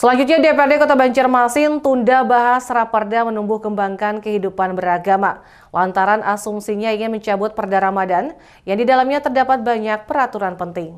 Selanjutnya DPRD Kota Banjarmasin tunda bahas Raperda menumbuh kembangkan kehidupan beragama lantaran asumsinya ingin mencabut Perda Ramadan yang di dalamnya terdapat banyak peraturan penting.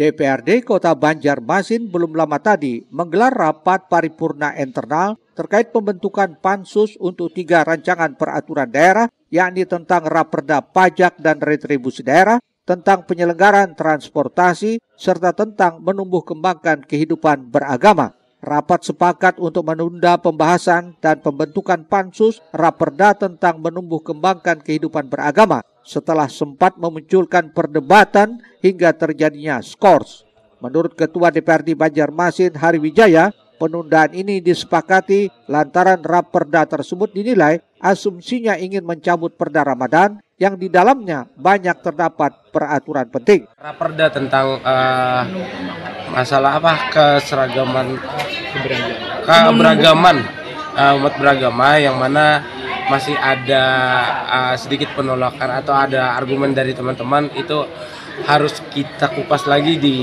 DPRD Kota Banjarmasin belum lama tadi menggelar rapat paripurna internal terkait pembentukan pansus untuk tiga rancangan peraturan daerah yakni tentang Raperda Pajak dan Retribusi Daerah, tentang penyelenggaraan transportasi, serta tentang menumbuh kembangkan kehidupan beragama. Rapat sepakat untuk menunda pembahasan dan pembentukan pansus raperda tentang menumbuh kembangkan kehidupan beragama setelah sempat memunculkan perdebatan hingga terjadinya skors. Menurut Ketua DPRD Banjarmasin Hari Wijaya, penundaan ini disepakati lantaran raperda tersebut dinilai asumsinya ingin mencabut perda Ramadan yang di dalamnya banyak terdapat peraturan penting. Raperda tentang uh, masalah apa keseragaman keberagaman uh, umat beragama yang mana masih ada uh, sedikit penolakan atau ada argumen dari teman-teman itu harus kita kupas lagi di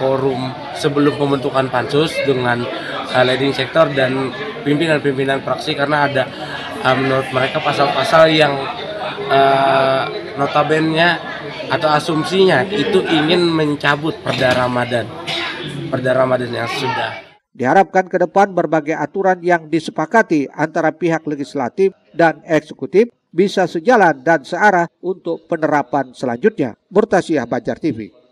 forum sebelum pembentukan pansus dengan uh, leading sektor dan pimpinan-pimpinan praksi karena ada uh, menurut mereka pasal-pasal yang uh, eh, notabennya atau asumsinya itu ingin mencabut perda Ramadan. Perda Ramadan yang sudah. Diharapkan ke depan berbagai aturan yang disepakati antara pihak legislatif dan eksekutif bisa sejalan dan searah untuk penerapan selanjutnya. Murtasiah Banjar TV.